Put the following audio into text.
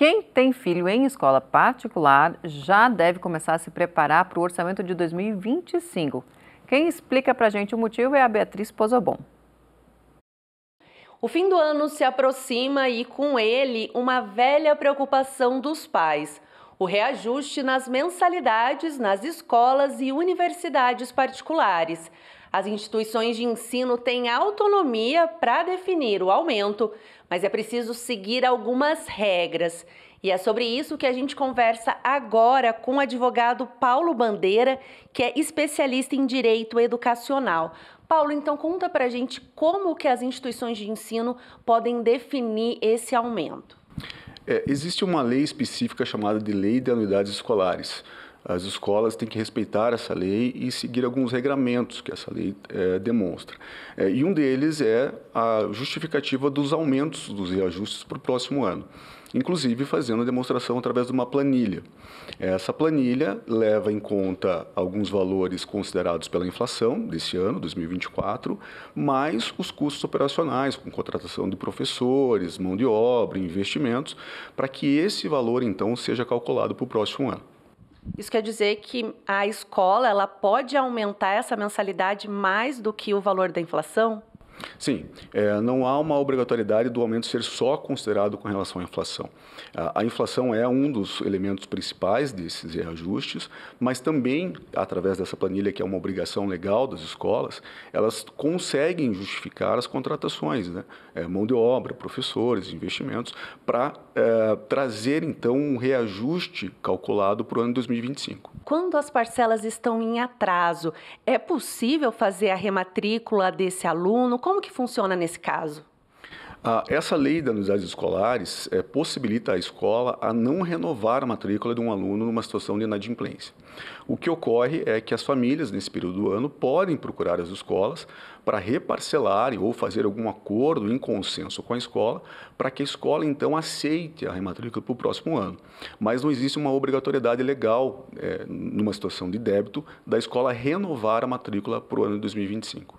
Quem tem filho em escola particular já deve começar a se preparar para o orçamento de 2025. Quem explica para a gente o motivo é a Beatriz Pozobon. O fim do ano se aproxima e, com ele, uma velha preocupação dos pais o reajuste nas mensalidades nas escolas e universidades particulares. As instituições de ensino têm autonomia para definir o aumento, mas é preciso seguir algumas regras. E é sobre isso que a gente conversa agora com o advogado Paulo Bandeira, que é especialista em direito educacional. Paulo, então conta para a gente como que as instituições de ensino podem definir esse aumento. É, existe uma lei específica chamada de Lei de Anuidades Escolares. As escolas têm que respeitar essa lei e seguir alguns regramentos que essa lei é, demonstra. É, e um deles é a justificativa dos aumentos, dos reajustes para o próximo ano, inclusive fazendo a demonstração através de uma planilha. Essa planilha leva em conta alguns valores considerados pela inflação desse ano, 2024, mais os custos operacionais, com contratação de professores, mão de obra, investimentos, para que esse valor, então, seja calculado para o próximo ano. Isso quer dizer que a escola ela pode aumentar essa mensalidade mais do que o valor da inflação? Sim, é, não há uma obrigatoriedade do aumento ser só considerado com relação à inflação. A, a inflação é um dos elementos principais desses reajustes, mas também, através dessa planilha, que é uma obrigação legal das escolas, elas conseguem justificar as contratações, né? É, mão de obra, professores, investimentos, para é, trazer, então, um reajuste calculado para o ano 2025. Quando as parcelas estão em atraso, é possível fazer a rematrícula desse aluno? Como como que funciona nesse caso? Ah, essa lei das unidades escolares é, possibilita à escola a não renovar a matrícula de um aluno numa situação de inadimplência. O que ocorre é que as famílias, nesse período do ano, podem procurar as escolas para reparcelarem ou fazer algum acordo em consenso com a escola, para que a escola então aceite a rematrícula para o próximo ano. Mas não existe uma obrigatoriedade legal, é, numa situação de débito, da escola renovar a matrícula para o ano de 2025.